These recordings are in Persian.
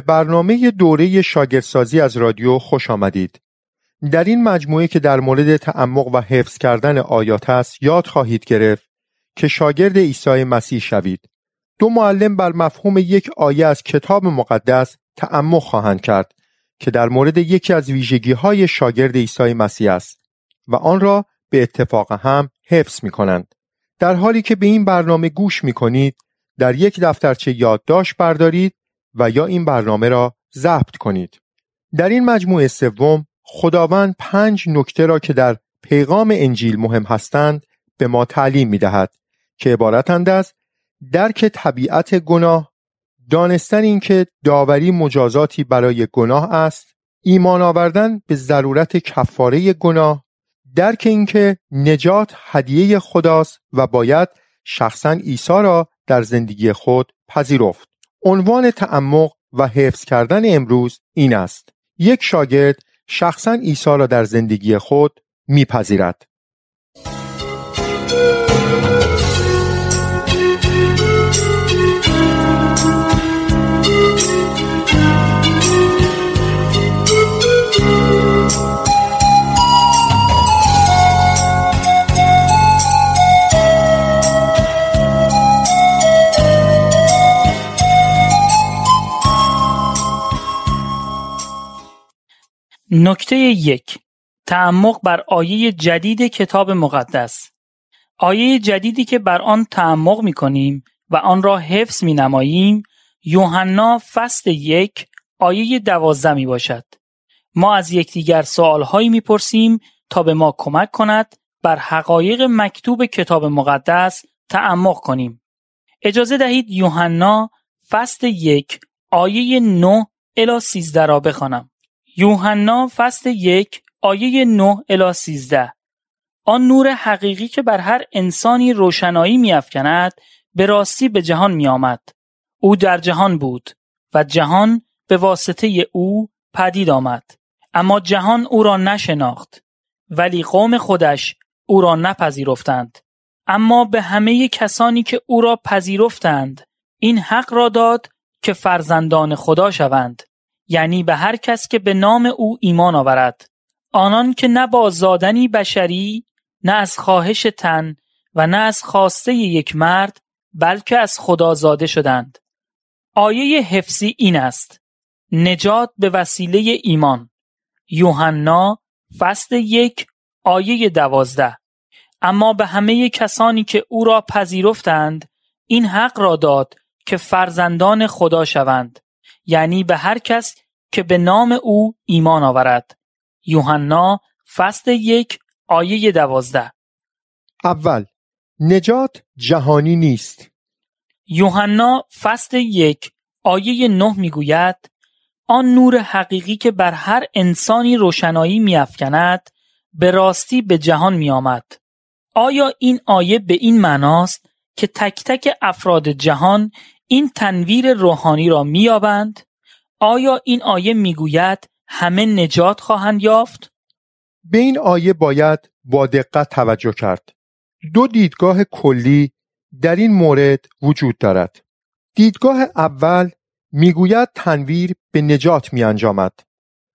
به برنامه دوره شاگردسازی از رادیو خوش آمدید. در این مجموعه که در مورد تعمق و حفظ کردن آیات است یاد خواهید گرفت که شاگرد عیسی مسیح شوید. دو معلم بر مفهوم یک آیه از کتاب مقدس تعمق خواهند کرد که در مورد یکی از ویژگی های شاگرد عیسی مسیح است و آن را به اتفاق هم حفظ می کنند. در حالی که به این برنامه گوش می کنید در یک دفترچه یادداشت بردارید و یا این برنامه را ضبط کنید در این مجموعه سوم خداوند پنج نکته را که در پیغام انجیل مهم هستند به ما تعلیم می دهد که عبارتند از درک طبیعت گناه دانستن اینکه داوری مجازاتی برای گناه است ایمان آوردن به ضرورت کفاره گناه درک اینکه نجات هدیه خداست و باید شخصا عیسی را در زندگی خود پذیرفت عنوان تعمق و حفظ کردن امروز این است یک شاگرد شخصا عیسی را در زندگی خود میپذیرد نکته یک تعمق بر آیه جدید کتاب مقدس آیه جدیدی که بر آن تعمق می کنیم و آن را حفظ می نماییم یوحنا فصل یک آیه دوازده می باشد ما از یکدیگر سوالهایی می پرسیم تا به ما کمک کند بر حقایق مکتوب کتاب مقدس تعمق کنیم اجازه دهید یوحنا فصل یک آیه 9 الی 13 را بخوانم یوحنا فصل یک آیه 9 الی 13 آن نور حقیقی که بر هر انسانی روشنایی میافکند به راستی به جهان آمد او در جهان بود و جهان به واسطه او پدید آمد اما جهان او را نشناخت ولی قوم خودش او را نپذیرفتند اما به همه کسانی که او را پذیرفتند این حق را داد که فرزندان خدا شوند یعنی به هر کس که به نام او ایمان آورد آنان که نه با زادنی بشری نه از خواهش تن و نه از خواسته یک مرد بلکه از خدا زاده شدند آیه حفظی این است نجات به وسیله ایمان یوحنا فصل یک آیه دوازده اما به همه کسانی که او را پذیرفتند این حق را داد که فرزندان خدا شوند یعنی به هر کس که به نام او ایمان آورد یوحنا فصل یک آیه دوازده اول نجات جهانی نیست یوحنا فصل یک آیه نه میگوید آن نور حقیقی که بر هر انسانی روشنایی میافکند به راستی به جهان میآمد آیا این آیه به این معناست که تک تک افراد جهان این تنویر روحانی را مییابند آیا این آیه میگوید همه نجات خواهند یافت به این آیه باید با دقت توجه کرد دو دیدگاه کلی در این مورد وجود دارد دیدگاه اول میگوید تنویر به نجات میانجامد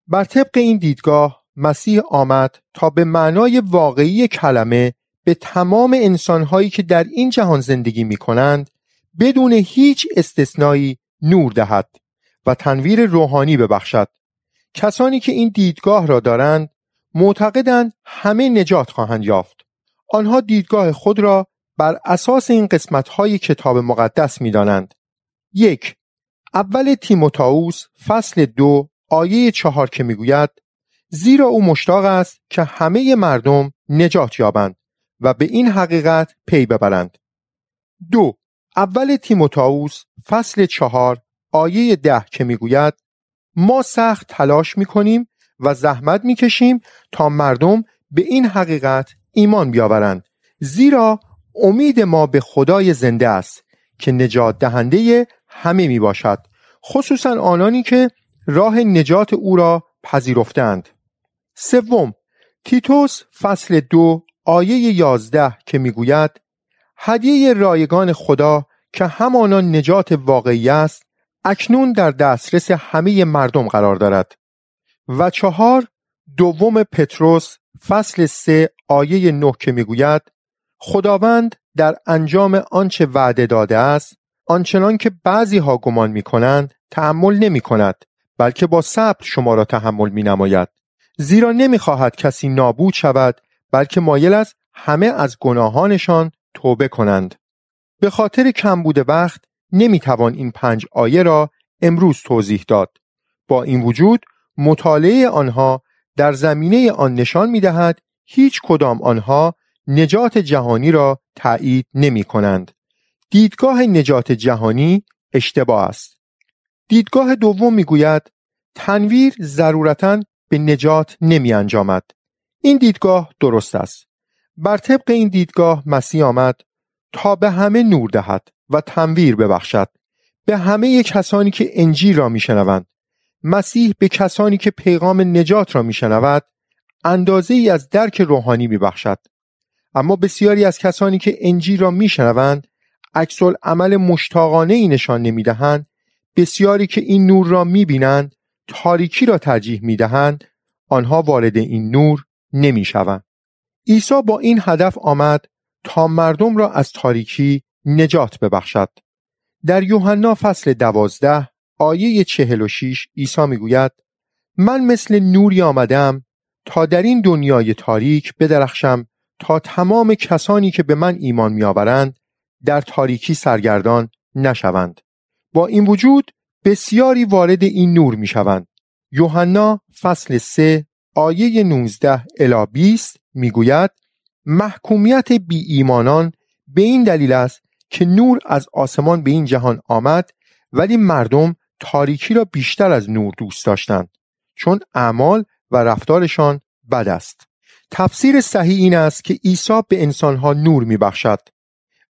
بر طبق این دیدگاه مسیح آمد تا به معنای واقعی کلمه به تمام انسانهایی که در این جهان زندگی می کنند بدون هیچ استثنایی نور دهد و تنویر روحانی ببخشد کسانی که این دیدگاه را دارند معتقدند همه نجات خواهند یافت آنها دیدگاه خود را بر اساس این های کتاب مقدس می‌دانند یک اول تیموتائوس فصل دو آیه چهار که میگوید زیرا او مشتاق است که همه مردم نجات یابند و به این حقیقت پی ببرند دو اول تیموتائوس فصل چهار آیه ده که میگوید ما سخت تلاش میکنیم و زحمت میکشیم تا مردم به این حقیقت ایمان بیاورند زیرا امید ما به خدای زنده است که نجات دهنده همه میباشد خصوصا آنانی که راه نجات او را پذیرفتند سوم تیتوس فصل دو آیه یازده که میگوید هدیه رایگان خدا که همانا نجات واقعی است اکنون در دسترس همه مردم قرار دارد و چهار دوم پتروس فصل سه آیه نه که میگوید خداوند در انجام آنچه وعده داده است آنچنان که بعضی ها گمان می کنند تحمل نمی کند بلکه با صبر شما را تحمل می نماید زیرا نمی خواهد کسی نابود شود بلکه مایل است همه از گناهانشان توبه کنند به خاطر کم بوده وقت نمیتوان این پنج آیه را امروز توضیح داد با این وجود مطالعه آنها در زمینه آن نشان میدهد هیچ کدام آنها نجات جهانی را تایید نمی کنند. دیدگاه نجات جهانی اشتباه است. دیدگاه دوم میگوید تنویر ضرورتا به نجات نمی انجامد. این دیدگاه درست است. بر طبق این دیدگاه مسیح آمد تا به همه نور دهد و تنویر ببخشد به همه کسانی که انجیل را میشنوند مسیح به کسانی که پیغام نجات را میشنود اندازه ای از درک روحانی میبخشد اما بسیاری از کسانی که انجیل را میشنوند عکس عمل مشتاقانه ای نشان دهند بسیاری که این نور را میبینند تاریکی را ترجیح میدهند آنها وارد این نور نمیشوند عیسی با این هدف آمد تا مردم را از تاریکی نجات ببخشد در یوحنا فصل دوازده آیه چهل و شیش ایسا می گوید من مثل نوری آمدم تا در این دنیای تاریک بدرخشم تا تمام کسانی که به من ایمان میآورند در تاریکی سرگردان نشوند با این وجود بسیاری وارد این نور میشوند یوحنا فصل سه، آیه 19 الی میگوید محکومیت بی ایمانان به این دلیل است که نور از آسمان به این جهان آمد ولی مردم تاریکی را بیشتر از نور دوست داشتند چون اعمال و رفتارشان بد است تفسیر صحیح این است که عیسی به انسانها نور میبخشد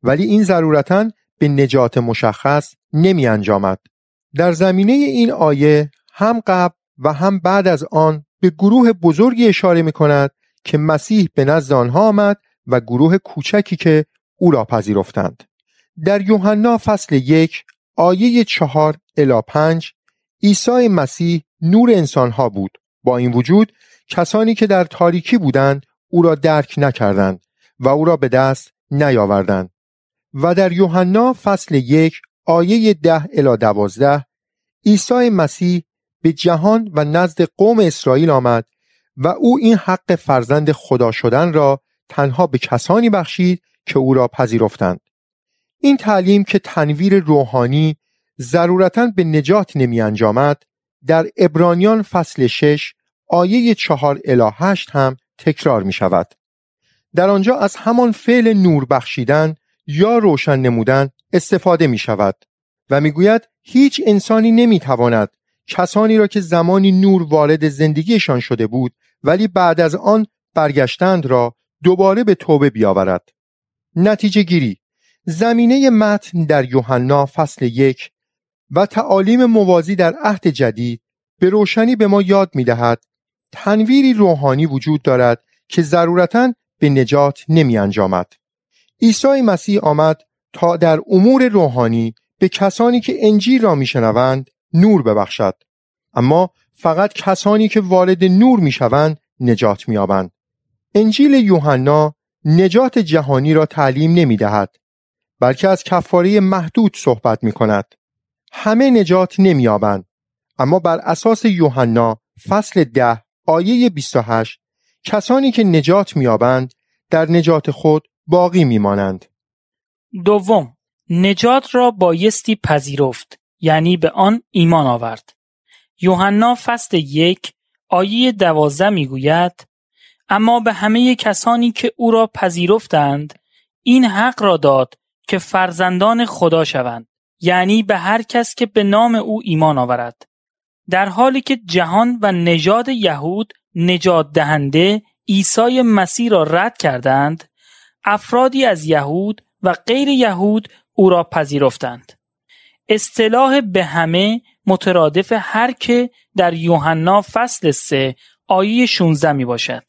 ولی این ضرورتا به نجات مشخص نمی انجامد. در زمینه این آیه هم قبل و هم بعد از آن به گروه بزرگی اشاره می کند که مسیح به نزد آنها آمد و گروه کوچکی که او را پذیرفتند در یوحنا فصل یک آیه چهار الا پنج عیسی مسیح نور انسانها بود با این وجود کسانی که در تاریکی بودند او را درک نکردند و او را به دست نیاوردند و در یوحنا فصل یک آیه ده الا دوازده عیسی مسیح به جهان و نزد قوم اسرائیل آمد و او این حق فرزند خدا شدن را تنها به کسانی بخشید که او را پذیرفتند این تعلیم که تنویر روحانی ضرورتا به نجات نمی انجامد در ابرانیان فصل 6 آیه 4 الی 8 هم تکرار می شود در آنجا از همان فعل نور بخشیدن یا روشن نمودن استفاده می شود و میگوید هیچ انسانی نمی تواند کسانی را که زمانی نور وارد زندگیشان شده بود ولی بعد از آن برگشتند را دوباره به توبه بیاورد نتیجه گیری زمینه متن در یوحنا فصل یک و تعالیم موازی در عهد جدید به روشنی به ما یاد می دهد تنویری روحانی وجود دارد که ضرورتا به نجات نمی انجامد. عیسی مسیح آمد تا در امور روحانی به کسانی که انجیل را میشنوند نور ببخشد اما فقط کسانی که وارد نور میشوند نجات مییابند انجیل یوحنا نجات جهانی را تعلیم نمی دهد بلکه از کفاره محدود صحبت می کند. همه نجات نمییابند اما بر اساس یوحنا فصل ده آیه 28 کسانی که نجات مییابند در نجات خود باقی میمانند دوم نجات را بایستی پذیرفت یعنی به آن ایمان آورد یوحنا فصل یک آیه دوازده میگوید اما به همه کسانی که او را پذیرفتند این حق را داد که فرزندان خدا شوند یعنی به هر کس که به نام او ایمان آورد در حالی که جهان و نژاد یهود نجاد دهنده عیسی مسیح را رد کردند افرادی از یهود و غیر یهود او را پذیرفتند اصطلاح به همه مترادف هر که در یوحنا فصل 3 آیه 16 می باشد.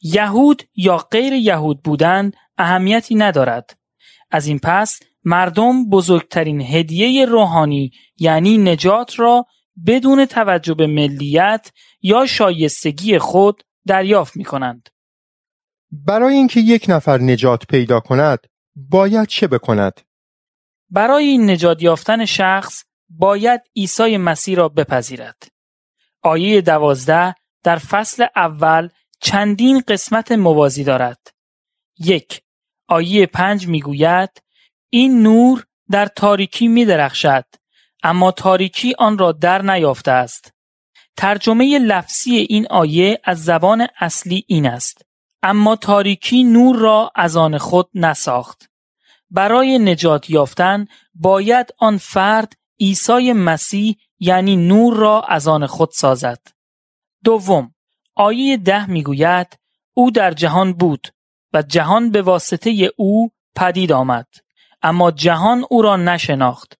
یهود یا غیر یهود بودن اهمیتی ندارد. از این پس مردم بزرگترین هدیه روحانی یعنی نجات را بدون توجه به ملیت یا شایستگی خود دریافت می کنند. برای اینکه یک نفر نجات پیدا کند باید چه بکند؟ برای این نجات یافتن شخص باید عیسی مسیح را بپذیرد. آیه دوازده در فصل اول چندین قسمت موازی دارد. یک آیه پنج میگوید این نور در تاریکی می درخشد اما تاریکی آن را در نیافته است. ترجمه لفظی این آیه از زبان اصلی این است. اما تاریکی نور را از آن خود نساخت. برای نجات یافتن باید آن فرد عیسی مسیح یعنی نور را از آن خود سازد. دوم، آیه ده میگوید او در جهان بود و جهان به واسطه او پدید آمد اما جهان او را نشناخت.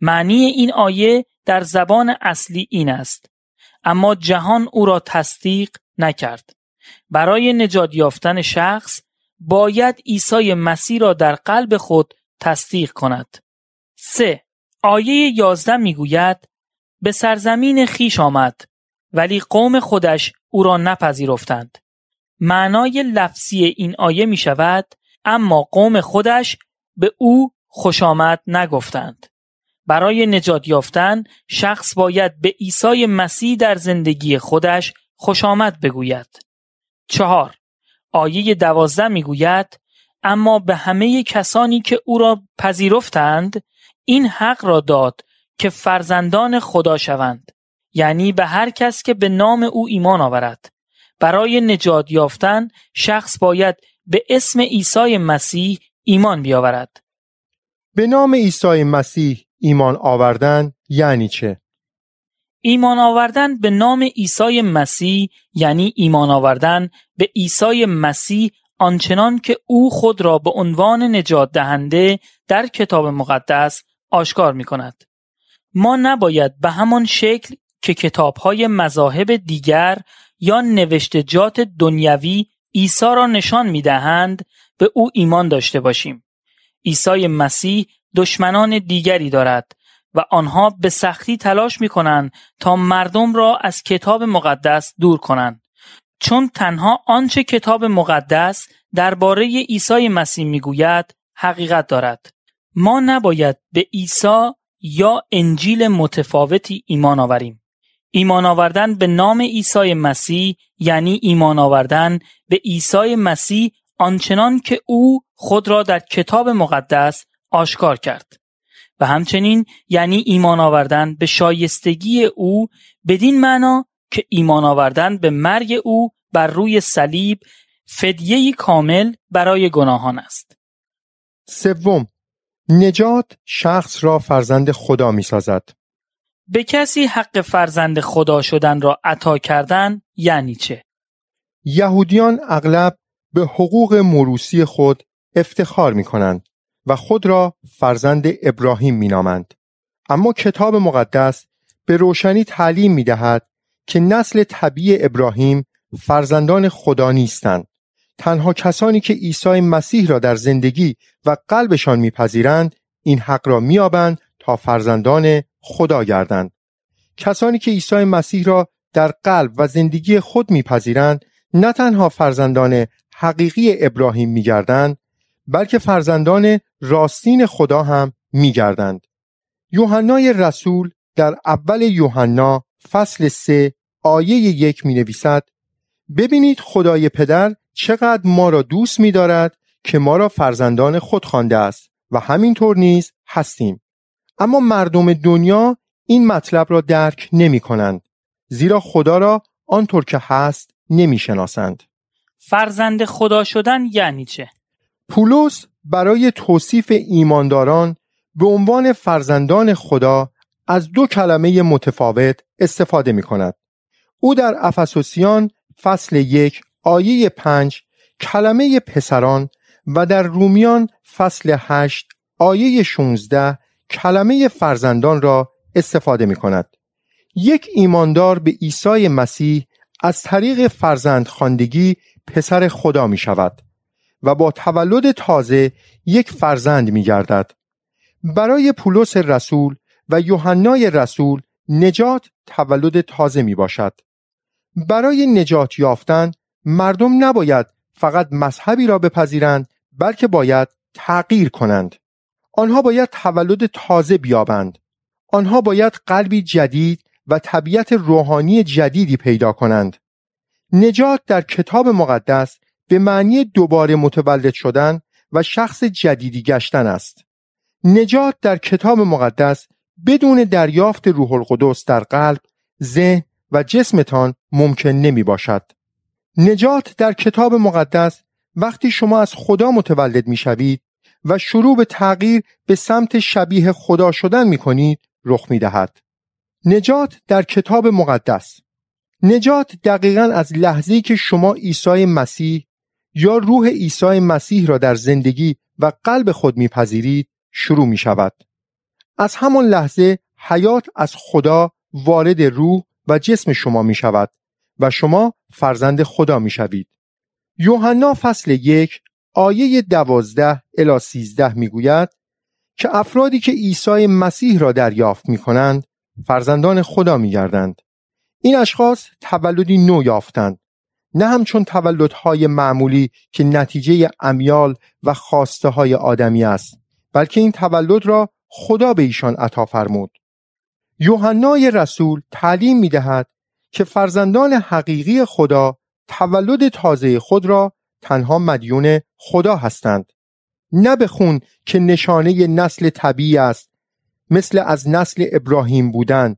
معنی این آیه در زبان اصلی این است اما جهان او را تصدیق نکرد. برای نجات یافتن شخص باید عیسی مسیح را در قلب خود تصدیق کند. 3. آیه یازده میگوید به سرزمین خیش آمد ولی قوم خودش او را نپذیرفتند معنای لفظی این آیه می شود اما قوم خودش به او خوش آمد نگفتند برای نجات یافتن شخص باید به عیسی مسیح در زندگی خودش خوش آمد بگوید چهار آیه دوازده میگوید اما به همه کسانی که او را پذیرفتند این حق را داد که فرزندان خدا شوند یعنی به هر کس که به نام او ایمان آورد برای نجات یافتن شخص باید به اسم عیسی مسیح ایمان بیاورد به نام عیسی مسیح ایمان آوردن یعنی چه ایمان آوردن به نام عیسی مسیح یعنی ایمان آوردن به عیسی مسیح آنچنان که او خود را به عنوان نجات دهنده در کتاب مقدس آشکار کند ما نباید به همان شکل که های مذاهب دیگر یا نوشتجات دنیوی عیسی را نشان دهند به او ایمان داشته باشیم ایسای مسیح دشمنان دیگری دارد و آنها به سختی تلاش می کنند تا مردم را از کتاب مقدس دور کنند چون تنها آنچه کتاب مقدس درباره عیسی مسیح میگوید حقیقت دارد ما نباید به عیسی یا انجیل متفاوتی ایمان آوریم. ایمان آوردن به نام عیسی مسیح یعنی ایمان آوردن به عیسی مسیح آنچنان که او خود را در کتاب مقدس آشکار کرد و همچنین یعنی ایمان آوردن به شایستگی او بدین معنا که ایمان آوردن به مرگ او بر روی صلیب فدیه کامل برای گناهان است. سوم نجات شخص را فرزند خدا می سازد. به کسی حق فرزند خدا شدن را عطا کردن یعنی چه؟ یهودیان اغلب به حقوق مروسی خود افتخار می کنند و خود را فرزند ابراهیم می نامند. اما کتاب مقدس به روشنی تعلیم می دهد که نسل طبیعی ابراهیم فرزندان خدا نیستند تنها کسانی که عیسی مسیح را در زندگی و قلبشان میپذیرند این حق را مییابند تا فرزندان خدا گردند کسانی که عیسی مسیح را در قلب و زندگی خود میپذیرند نه تنها فرزندان حقیقی ابراهیم میگردند بلکه فرزندان راستین خدا هم میگردند یوحنای رسول در اول یوحنا فصل 3 آیه یک می نویسد ببینید خدای پدر چقدر ما را دوست می دارد که ما را فرزندان خود خوانده است و همینطور نیز هستیم اما مردم دنیا این مطلب را درک نمی کنند زیرا خدا را آنطور که هست نمی شناسند فرزند خدا شدن یعنی چه؟ پولس برای توصیف ایمانداران به عنوان فرزندان خدا از دو کلمه متفاوت استفاده می کند. او در افسوسیان فصل یک آیه پنج کلمه پسران و در رومیان فصل هشت آیه 16 کلمه فرزندان را استفاده می کند. یک ایماندار به عیسی مسیح از طریق فرزند خاندگی پسر خدا می شود و با تولد تازه یک فرزند می گردد. برای پولس رسول و یوحنای رسول نجات تولد تازه می باشد. برای نجات یافتن مردم نباید فقط مذهبی را بپذیرند بلکه باید تغییر کنند آنها باید تولد تازه بیابند آنها باید قلبی جدید و طبیعت روحانی جدیدی پیدا کنند نجات در کتاب مقدس به معنی دوباره متولد شدن و شخص جدیدی گشتن است نجات در کتاب مقدس بدون دریافت روح القدس در قلب ذهن و جسمتان ممکن نمی باشد نجات در کتاب مقدس وقتی شما از خدا متولد می شوید و شروع به تغییر به سمت شبیه خدا شدن می کنید رخ می دهد. نجات در کتاب مقدس نجات دقیقا از لحظه که شما عیسی مسیح یا روح عیسی مسیح را در زندگی و قلب خود میپذیرید شروع می شود. از همان لحظه حیات از خدا وارد روح و جسم شما می شود و شما فرزند خدا می شوید. یوحنا فصل یک آیه دوازده الا سیزده می گوید که افرادی که عیسی مسیح را دریافت می کنند فرزندان خدا می گردند. این اشخاص تولدی نو یافتند نه همچون تولدهای معمولی که نتیجه امیال و خواسته های آدمی است بلکه این تولد را خدا به ایشان عطا فرمود یوحنای رسول تعلیم می دهد که فرزندان حقیقی خدا تولد تازه خود را تنها مدیون خدا هستند نه به خون که نشانه نسل طبیعی است مثل از نسل ابراهیم بودن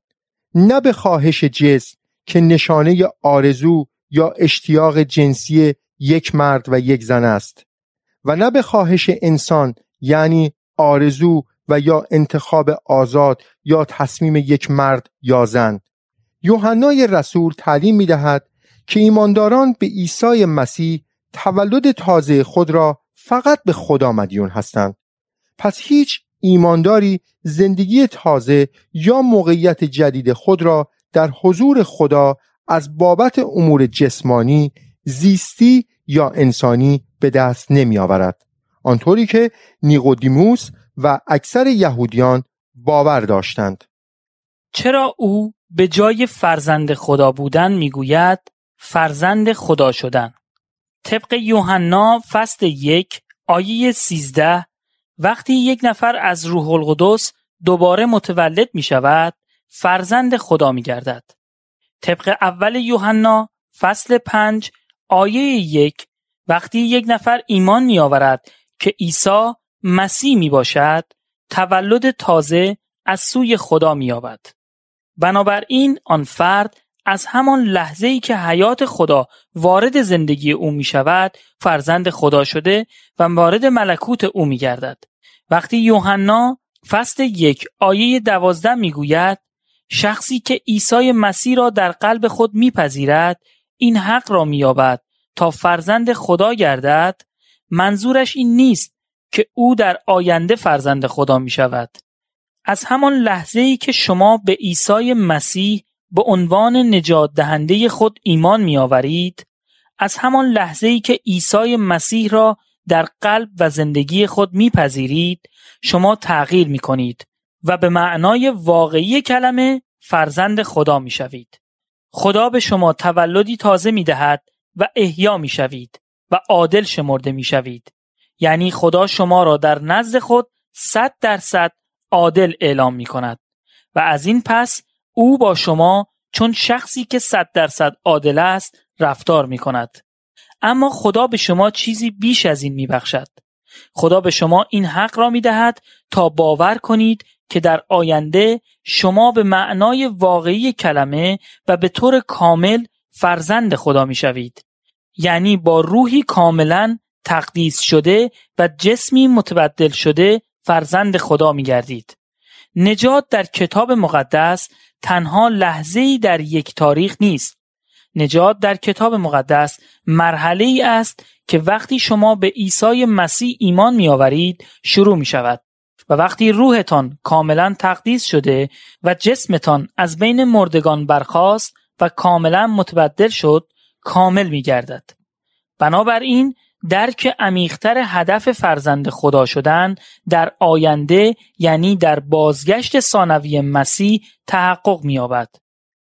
نه به خواهش جسم که نشانه آرزو یا اشتیاق جنسی یک مرد و یک زن است و نه به خواهش انسان یعنی آرزو و یا انتخاب آزاد یا تصمیم یک مرد یا زن یوحنای رسول تعلیم می دهد که ایمانداران به عیسی مسیح تولد تازه خود را فقط به خدا مدیون هستند پس هیچ ایمانداری زندگی تازه یا موقعیت جدید خود را در حضور خدا از بابت امور جسمانی، زیستی یا انسانی به دست نمی آورد. آنطوری که نیقودیموس و اکثر یهودیان باور داشتند. چرا او به جای فرزند خدا بودن میگوید فرزند خدا شدن طبق یوحنا فصل یک آیه 13 وقتی یک نفر از روح القدس دوباره متولد می شود فرزند خدا می گردد. طبق اول یوحنا فصل 5 آیه یک وقتی یک نفر ایمان می آورد که عیسی مسیح می باشد تولد تازه از سوی خدا می بنابراین آن فرد از همان لحظه ای که حیات خدا وارد زندگی او می شود فرزند خدا شده و وارد ملکوت او می گردد. وقتی یوحنا فصل یک آیه دوازده می گوید شخصی که عیسی مسیح را در قلب خود پذیرد این حق را می یابد تا فرزند خدا گردد منظورش این نیست که او در آینده فرزند خدا می شود از همان ای که شما به عیسی مسیح به عنوان نجات دهنده خود ایمان میآورید از همان ای که عیسی مسیح را در قلب و زندگی خود میپذیرید شما تغییر کنید و به معنای واقعی کلمه فرزند خدا میشوید خدا به شما تولدی تازه دهد و احیا میشوید و عادل شمرده میشوید یعنی خدا شما را در نزد خود صد درصد عادل اعلام می کند و از این پس او با شما چون شخصی که صد درصد عادل است رفتار می کند. اما خدا به شما چیزی بیش از این می بخشد. خدا به شما این حق را می دهد تا باور کنید که در آینده شما به معنای واقعی کلمه و به طور کامل فرزند خدا می شوید. یعنی با روحی کاملا تقدیس شده و جسمی متبدل شده فرزند خدا می گردید. نجات در کتاب مقدس تنها لحظه ای در یک تاریخ نیست. نجات در کتاب مقدس مرحله ای است که وقتی شما به عیسی مسیح ایمان می آورید شروع می شود و وقتی روحتان کاملا تقدیس شده و جسمتان از بین مردگان برخاست و کاملا متبدل شد کامل می گردد. بنابراین درک عمیقتر هدف فرزند خدا شدن در آینده یعنی در بازگشت ثانوی مسیح تحقق می‌یابد.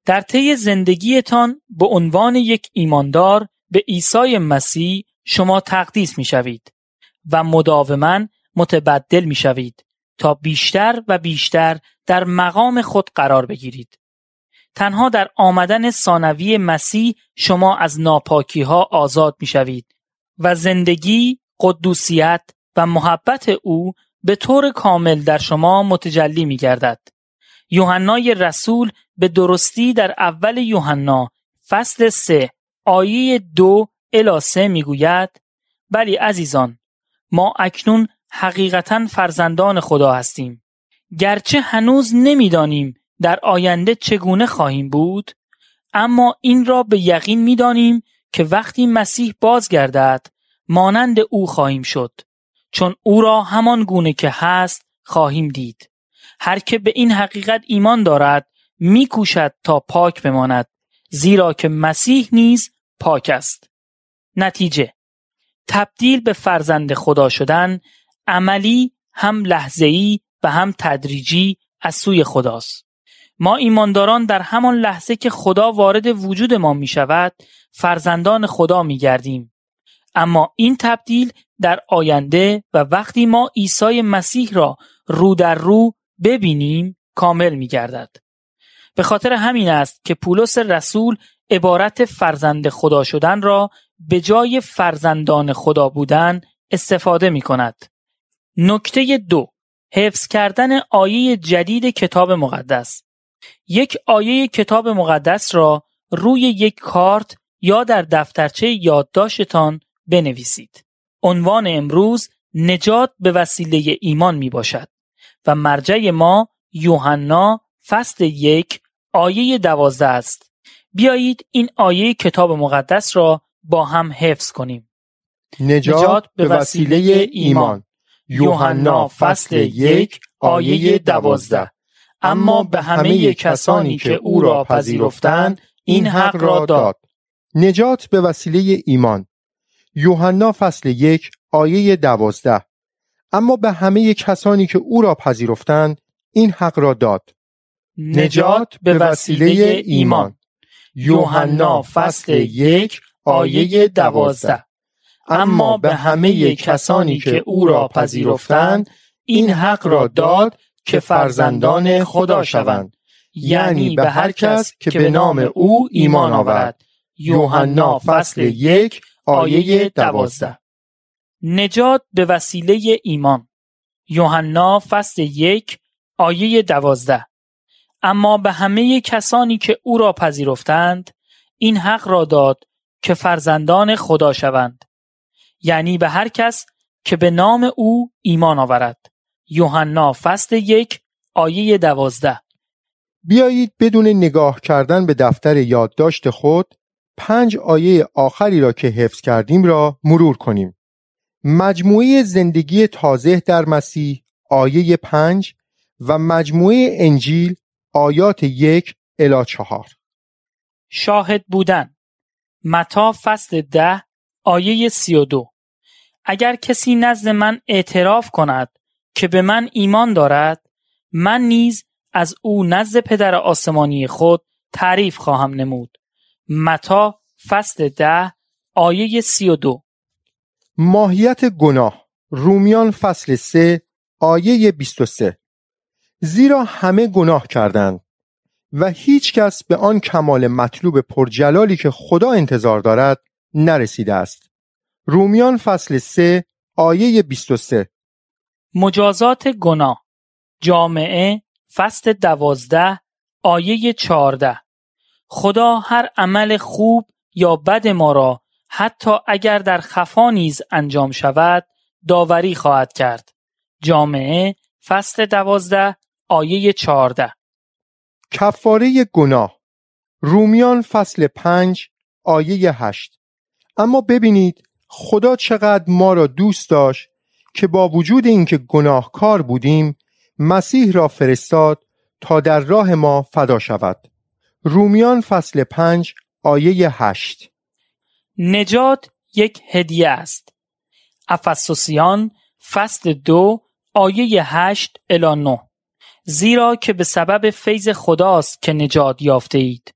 در طی زندگیتان به عنوان یک ایماندار به عیسی مسیح شما تقدیس می‌شوید و مداوما متبدل می‌شوید تا بیشتر و بیشتر در مقام خود قرار بگیرید. تنها در آمدن ثانوی مسیح شما از ناپاکی ها آزاد می‌شوید. و زندگی، قدوسیت و محبت او به طور کامل در شما متجلی می گردد. یوحنای رسول به درستی در اول یوحنا فصل 3 آیه 2 الی 3 میگوید بلی عزیزان ما اکنون حقیقتا فرزندان خدا هستیم گرچه هنوز نمیدانیم در آینده چگونه خواهیم بود اما این را به یقین میدانیم که وقتی مسیح بازگردد مانند او خواهیم شد چون او را همان گونه که هست خواهیم دید هر که به این حقیقت ایمان دارد میکوشد تا پاک بماند زیرا که مسیح نیز پاک است نتیجه تبدیل به فرزند خدا شدن عملی هم لحظه‌ای و هم تدریجی از سوی خداست ما ایمانداران در همان لحظه که خدا وارد وجود ما می شود فرزندان خدا می گردیم. اما این تبدیل در آینده و وقتی ما عیسی مسیح را رو در رو ببینیم کامل می گردد. به خاطر همین است که پولس رسول عبارت فرزند خدا شدن را به جای فرزندان خدا بودن استفاده می کند. نکته دو حفظ کردن آیه جدید کتاب مقدس یک آیه کتاب مقدس را روی یک کارت یا در دفترچه یادداشتتان بنویسید. عنوان امروز نجات به وسیله ایمان می باشد و مرجع ما یوحنا فصل یک آیه دوازده است. بیایید این آیه کتاب مقدس را با هم حفظ کنیم. نجات, به وسیله ایمان یوحنا فصل یک آیه دوازده اما به همه کسانی که او را پذیرفتند این حق را داد نجات به وسیله ایمان یوحنا فصل یک آیه دوازده اما به همه کسانی که او را پذیرفتند این حق را داد نجات به وسیله ایمان یوحنا فصل یک آیه دوازده اما به همه کسانی که او را پذیرفتند این حق را داد که فرزندان خدا شوند یعنی به هر کس که به نام او ایمان آورد یوحنا فصل یک آیه دوازده نجات به وسیله ایمان یوحنا فصل یک آیه دوازده اما به همه کسانی که او را پذیرفتند این حق را داد که فرزندان خدا شوند یعنی به هر کس که به نام او ایمان آورد یوحنا فصل یک آیه دوازده بیایید بدون نگاه کردن به دفتر یادداشت خود پنج آیه آخری را که حفظ کردیم را مرور کنیم مجموعه زندگی تازه در مسیح آیه پنج و مجموعه انجیل آیات یک الا چهار شاهد بودن متا فصل ده آیه سی و دو اگر کسی نزد من اعتراف کند که به من ایمان دارد من نیز از او نزد پدر آسمانی خود تعریف خواهم نمود متا فصل ده آیه سی و دو ماهیت گناه رومیان فصل سه آیه بیست و سه زیرا همه گناه کردند و هیچ کس به آن کمال مطلوب پرجلالی که خدا انتظار دارد نرسیده است رومیان فصل سه آیه بیست و سه مجازات گناه جامعه فصل دوازده آیه چارده خدا هر عمل خوب یا بد ما را حتی اگر در خفا نیز انجام شود داوری خواهد کرد جامعه فصل دوازده آیه چارده کفاره گناه رومیان فصل پنج آیه هشت اما ببینید خدا چقدر ما را دوست داشت که با وجود اینکه گناهکار بودیم مسیح را فرستاد تا در راه ما فدا شود رومیان فصل پنج آیه هشت نجات یک هدیه است افسوسیان فصل دو آیه هشت الا زیرا که به سبب فیض خداست که نجات یافته اید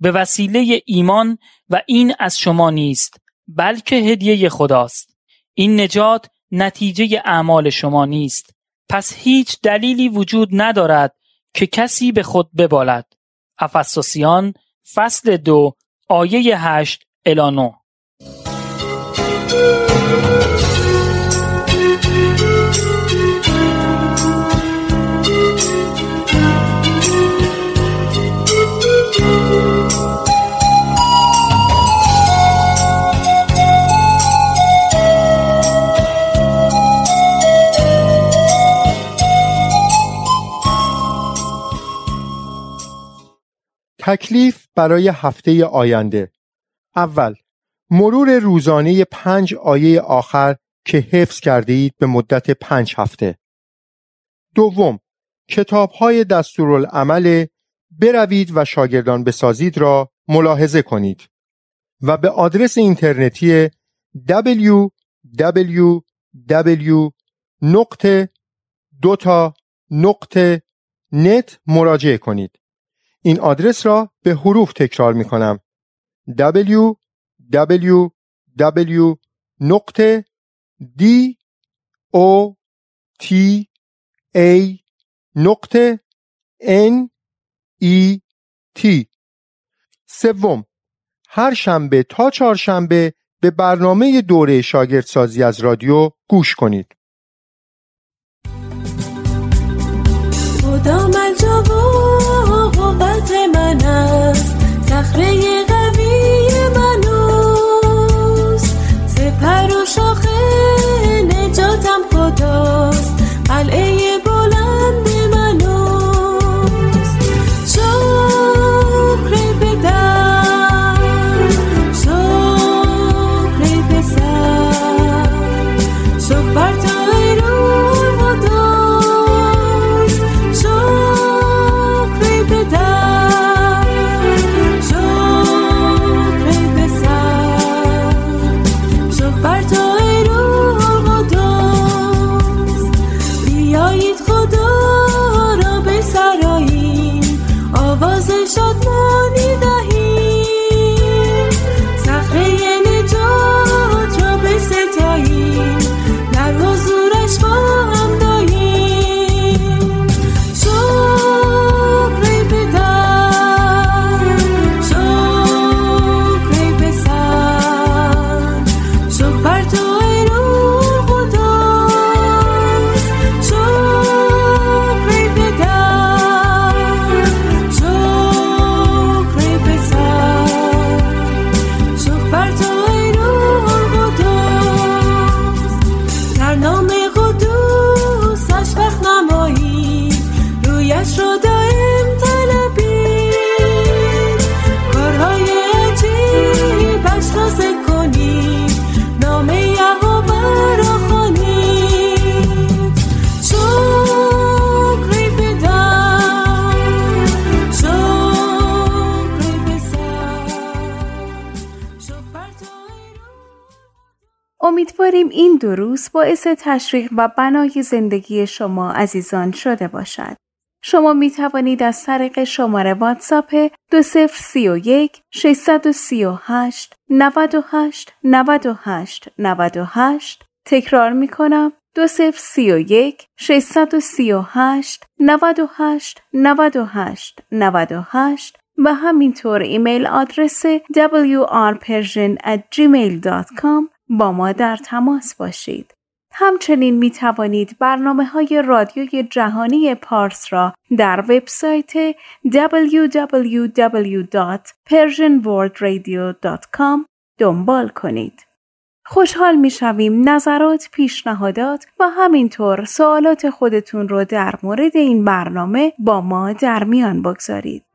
به وسیله ایمان و این از شما نیست بلکه هدیه خداست این نجات نتیجه اعمال شما نیست پس هیچ دلیلی وجود ندارد که کسی به خود ببالد افسوسیان فصل دو آیه هشت الانو تکلیف برای هفته آینده اول مرور روزانه پنج آیه آخر که حفظ کرده اید به مدت پنج هفته دوم کتاب های دستورالعمل بروید و شاگردان بسازید را ملاحظه کنید و به آدرس اینترنتی www نقطه دوتا نقطه نت مراجعه کنید این آدرس را به حروف تکرار می کنم w w w d o t a n e t سوم هر شنبه تا چهارشنبه به برنامه دوره شاگردسازی از رادیو گوش کنید. من است صخره امیدواریم این دو باعث تشریح و بنای زندگی شما عزیزان شده باشد. شما می توانید از طریق شماره واتساپ 2031 638 98 98 98 تکرار می کنم 2031 638 98 98 98 و همینطور ایمیل آدرس gmail.com. با ما در تماس باشید. همچنین می توانید برنامه های رادیوی جهانی پارس را در وبسایت www.persianworldradio.com دنبال کنید. خوشحال می شویم نظرات، پیشنهادات و همینطور سوالات خودتون رو در مورد این برنامه با ما در میان بگذارید.